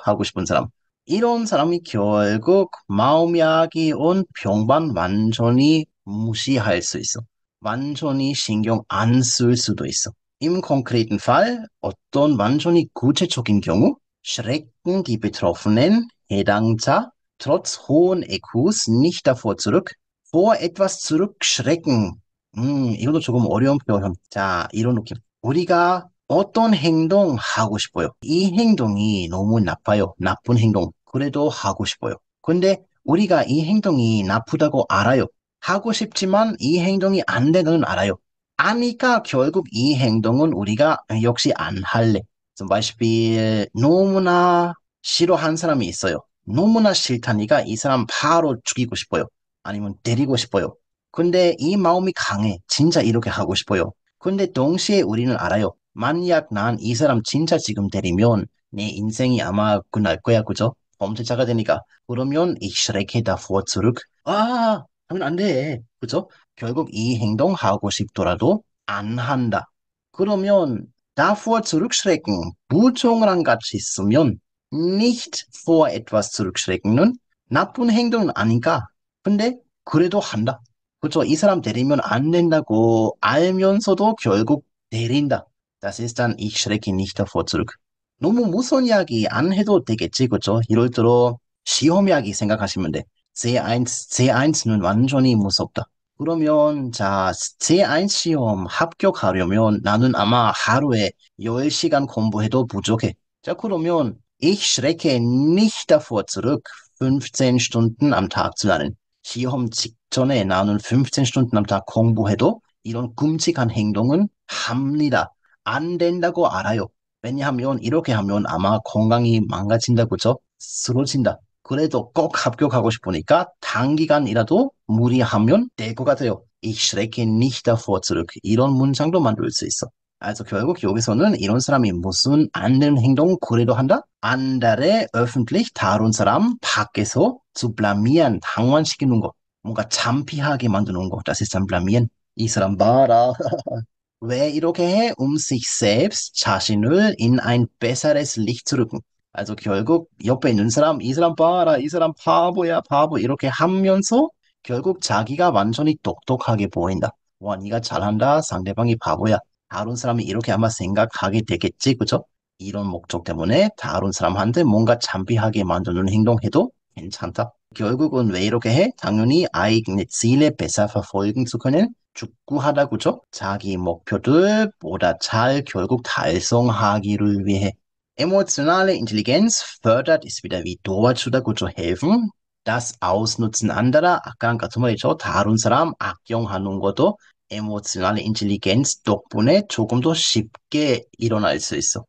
Iron Salami Kyolguk, Maumiagi und 결국 마음이야기 온 평반 완전히 무시할 수 있어. 완전히 신경 안 쓸 수도 있어. Im konkreten Fall Otton 어떤 Gute Chokin Kyongu, schrecken die Betroffenen 해당자 trotz hohen EQs nicht davor zurück, vor etwas zurückschrecken 음, 이것도 조금 어려운 표현. 자, 이런 느낌. 우리가 어떤 행동 하고 싶어요. 이 행동이 너무 나빠요. 나쁜 행동. 그래도 하고 싶어요. 근데 우리가 이 행동이 나쁘다고 알아요. 하고 싶지만 이 행동이 안 되는 알아요. 아니까 결국 이 행동은 우리가 역시 안 할래. 말시필 너무나 싫어하는 사람이 있어요. 너무나 싫다니까 이 사람 바로 죽이고 싶어요. 아니면 때리고 싶어요. 근데 이 마음이 강해. 진짜 이렇게 하고 싶어요. 근데 동시에 우리는 알아요. 만약 난 이 사람 진짜 지금 때리면 내 인생이 아마 끝날 거야, 그죠? 범죄자가 되니까. 그러면 이 슈렉에 다 vor zurück. 아, 하면 안 돼. 그죠? 결국 이 행동 하고 싶더라도 안 한다. 그러면 davor zurückschrecken, 무총랑 같이 쓰면 nicht vor etwas zurückschrecken. 나쁜 행동은 아니까. 근데 그래도 한다. 그렇죠이 사람 때리면안 된다고 알면서도 결국 때린다 Das ist dann, ich schrecke nicht davor zurück. 너무 무서운 이야기 안 해도 되겠지, 그쵸? 그렇죠? 이럴 들어 시험 이야기 생각하시면 돼. C1, C1는 완전히 무섭다. 그러면 자, C1 시험 합격하려면 나는 아마 하루에 10시간 공부해도 부족해. 자, 그러면 ich schrecke nicht davor zurück, 15 Stunden am Tag zu lernen. 시험 직 전에 나는 15 스트는 다 공부해도 이런 굶직한 행동은 합니다. 안 된다고 알아요. 왜냐하면 이렇게 하면 아마 건강이 망가진다고죠. 쓰러진다. 그래도 꼭 합격하고 싶으니까 단기간이라도 무리하면 될 것 같아요. Ich schrecke nicht davor zurück. 이런 문장도 만들 수 있어. 그래서 결국 여기서는 이런 사람이 무슨 안 되는 행동 그래도 한다? 안 달에 öffentlich 다룬 사람 밖에서 zu blamieren, 당황시키는 것. 뭔가 잠피하게 만드는 거. Das ist ein Blamieren. 이 사람 봐라. 왜 이렇게 해? Um sich selbst 자신을 in ein besseres Licht zu rücken. a l s 결국 옆에 있는 사람, 이 사람 봐라, 이 사람 바보야, 바보 이렇게 하면서 결국 자기가 완전히 똑똑하게 보인다. 와, 네가 잘한다, 상대방이 바보야. 다른 사람이 이렇게 아마 생각하게 되겠지, 그죠? 이런 목적 때문에 다른 사람한테 뭔가 잠피하게 만드는 행동해도 괜찮다. 결국은 왜 이렇게 해? 당연히 eigene Ziele besser verfolgen zu können. 축구하다고죠? 자기 목표들 보다 잘 결국 달성하기를 위해. Emotionale Intelligenz fördert ist wieder wie 도와주다고 죠 helfen. Das Ausnutzen anderer, 아까 같은 말이죠. 다른 사람 악용하는 것도 emotionale Intelligenz 덕분에 조금 더 쉽게 일어날 수 있어.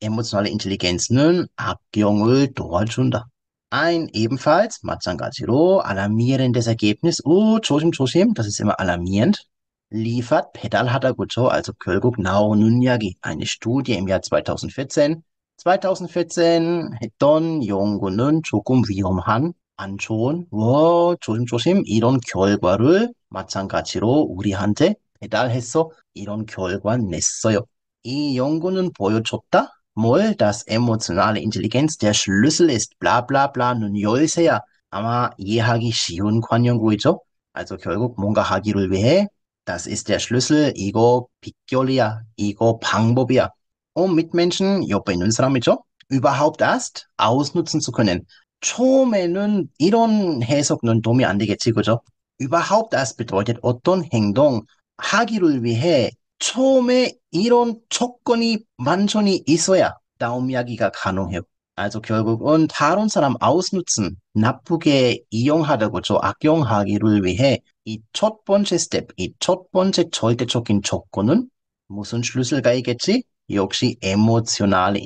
emotionale Intelligenz는 악용을 도와준다. ein ebenfalls, Matsangajiro, alarmierendes Ergebnis. Uh, Choshim Choshim, das ist immer alarmierend, liefert Pedal Hatagucho, also Kölguk Nao Nunyagi, eine Studie im Jahr 2014. 2014, Don Yongunun Chokum Viomhan, Anchon, wo, Choshim Choshim, 이런 결과를 마찬가지로 우리한테 배달했어. 이런 결과 냈어요. 이 연구는 보여줬다. Moll, dass emotionale Intelligenz der Schlüssel ist, bla bla bla, nun je hagi shiun kwanyon guito, Also 결국 뭔가 하기를 위해, das ist der Schlüssel, ego 비결이야, ego pangbobia, Um Mitmenschen, 옆에 있는 사람이죠, überhaupt erst ausnutzen zu können. 처음에는 이런 해석은 도움이 안 되겠지, 그죠? überhaupt erst bedeutet otton hengdong, 하기를 위해 처음에 이런 조건이 만전히 있어야 다음 이야기가 가능해요. 그래서 결국은 다른 사람 a u s n 나쁘게 이용하려고 저 악용하기를 위해 이 첫 번째 스텝, 이 첫 번째 절대적인 조건은 무슨 실수가 있겠지? 역시 emotional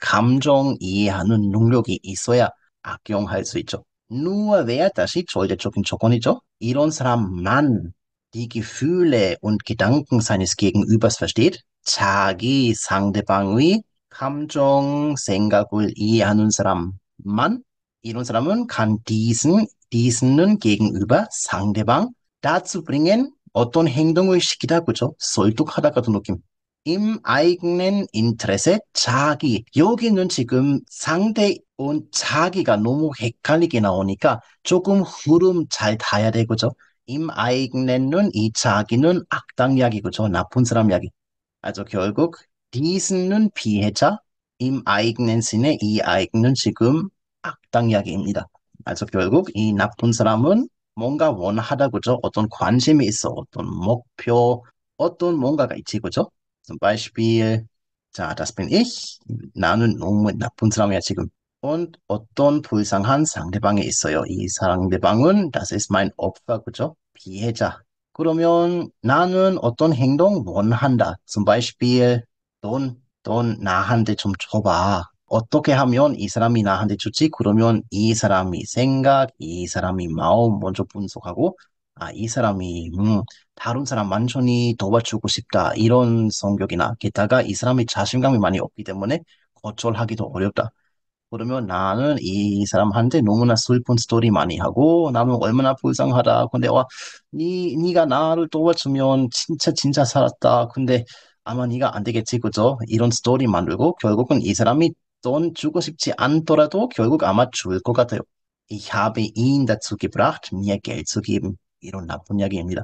감정 이해하는 능력이 있어야 악용할 수 있죠. 누워야 다시 절대적인 조건이죠. 이런 사람만 die Gefühle und Gedanken seines Gegenübers versteht, 자기 상대방의 감정, 생각을 이해하는 사람만 이런 사람은 kann diesen, diesen nun gegenüber 상대방 dazu bringen, 어떤 행동을 시키다 그죠? 설득하다 같은 느낌. im eigenen Interesse 자기. 여기는 지금 상대 und 자기가 너무 헷갈리게 나오니까 조금 흐름 잘 타야 그죠? 임 eigenen 이자기는 악당 약이고저 나쁜 사람 이 Also 결국 diesen은 피해자, 임 eigens는 이 eigenen 지금 악당 약입니다. a l 결국 이 나쁜 사람은 뭔가 원하다 그죠? 어떤 관심이 있어, 어떤 목표, 어떤 뭔가가 있지 그죠? z Beispiel, 자, das bin ich. 나는 너무 나쁜 사람이야 지금. und 어떤 불쌍한 상대방이 있어요. 이 상대방은 das ist mein Opfer, 그죠? 피해자. 그러면 나는 어떤 행동 원한다. zum Beispiel 돈, 돈 나한테 좀 줘봐. 어떻게 하면 이 사람이 나한테 주지? 그러면 이 사람이 생각, 이 사람이 마음 먼저 분석하고 아, 이 사람이 음, 다른 사람 완전히 도와주고 싶다. 이런 성격이나 게다가 이 사람이 자신감이 많이 없기 때문에 거절하기도 어렵다. 그러면 나는 이 사람한테 너무나 슬픈 스토리많이 하고 나는 얼마나 불쌍하다. 근데 와, 니 니가 나를 도와주면 진짜 진짜 살았다. 근데 아마 니가 안 되겠지, 그죠? 이런 스토리 만들고 결국은 이 사람이 돈 주고 싶지 않더라도 결국 아마 줄 것 같아요. Ich habe ihn dazu gebracht, mir Geld zu geben. 이런 나쁜 이야기입니다.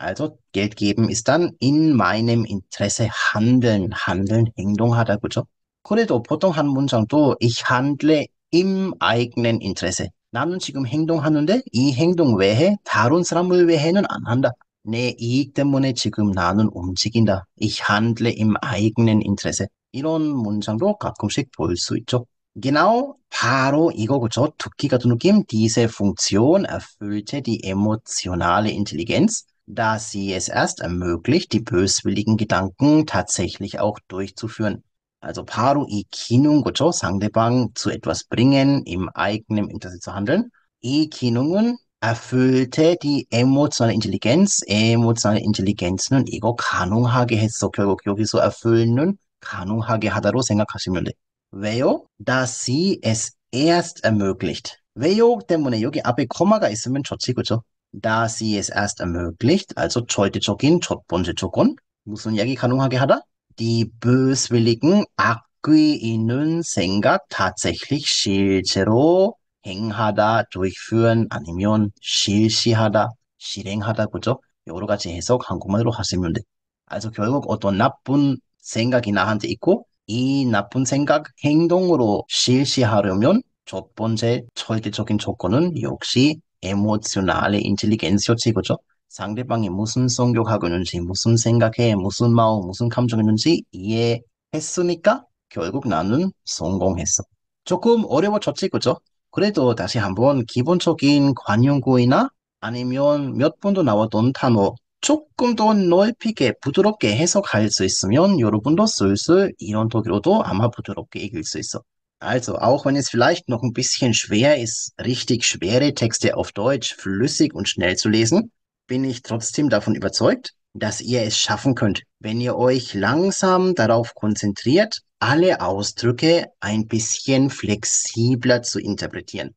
Also Geld geben ist dann in meinem Interesse handeln, handeln, 행동하다, 그죠? 그래도 보통 한 문장도 ich handle im eigenen Interesse. 나는 지금 행동하는데 이 행동 외에 다른 사람을 위해는 안 한다. 내 이익 때문에 지금 나는 움직인다. Ich handle im eigenen Interesse. 이런 문장도 가끔씩 볼 수 있죠. Genau, 바로 이거고죠. 듣기 같은 느낌. Diese Funktion erfüllte die emotionale Intelligenz, da sie es erst ermöglicht, die böswilligen Gedanken tatsächlich auch durchzuführen also Paru Ikinung Gocho Sangdebang zu etwas bringen, im eigenen Interesse zu handeln. Ikinungen erfüllte die emotionale Intelligenz, emotionale Intelligenz Intelligenz는 이거 가능하게 했어. 결국 so erfüllen nun, 가능하게 하다로 생각하시면 돼. 왜요? Dass sie es erst ermöglicht. 왜요? 때문에 여기 앞에 코마가 있으면 좋지, 그죠? Da sie es erst ermöglicht, also 절대적인 첫 번째 조건, 무슨 이야기 가능하게 하다? die böswilligen 악귀인은 생각 tatsächlich 실제로 행하다 durchführen 아니면 실시하다 실행하다 그죠? 여러 가지 해석 한국말로 하시면 돼. 그래서 결국 어떤 나쁜 생각이 나한테 있고 이 나쁜 생각 행동으로 실시하려면 첫 번째 절대적인 조건은 역시 에모 ц и 의 인텔리겐스였지 그죠? 상대방이 무슨 성격하고 있는지, 무슨 생각해, 무슨 마음, 무슨 감정 있는지 이해했으니까 결국 나는 성공했어. 조금 어려워졌지, 그죠? 그래도 다시 한번 기본적인 관용구이나 아니면 몇 번도 나왔던 단어 조금 더넓게 부드럽게 해석할 수 있으면 여러분도 슬슬 이런 독일어도 아마 부드럽게 이길 수 있어. Also, auch wenn es vielleicht noch ein bisschen schwer ist, richtig schwere Texte auf Deutsch flüssig und schnell zu lesen, bin ich trotzdem davon überzeugt, dass ihr es schaffen könnt, wenn ihr euch langsam darauf konzentriert, alle Ausdrücke ein bisschen flexibler zu interpretieren.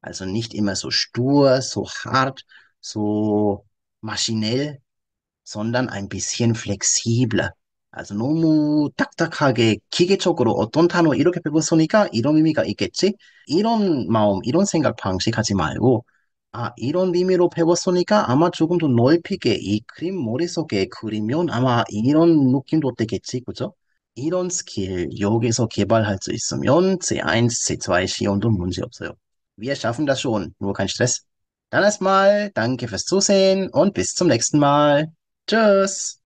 Also nicht immer so stur, so hart, so maschinell, sondern ein bisschen flexibler. Also 너무 딱딱하게 기계적으로 어떤 단어 이렇게 배웠으니까 이런 의미가 있겠지? 이런 마음, 이런 생각 방식 하지 말고 아, 이런 의미로 배웠으니까 아마 조금 더 넓히게 이 그림 머릿속에 그리면 아마 이런 느낌도 되겠지, 그죠? 이런 스킬 여기서 개발할 수 있으면 C1, C2 시험도 문제없어요. Wir schaffen das schon, nur kein Stress. Dann erstmal, danke fürs Zusehen und bis zum nächsten Mal. Tschüss!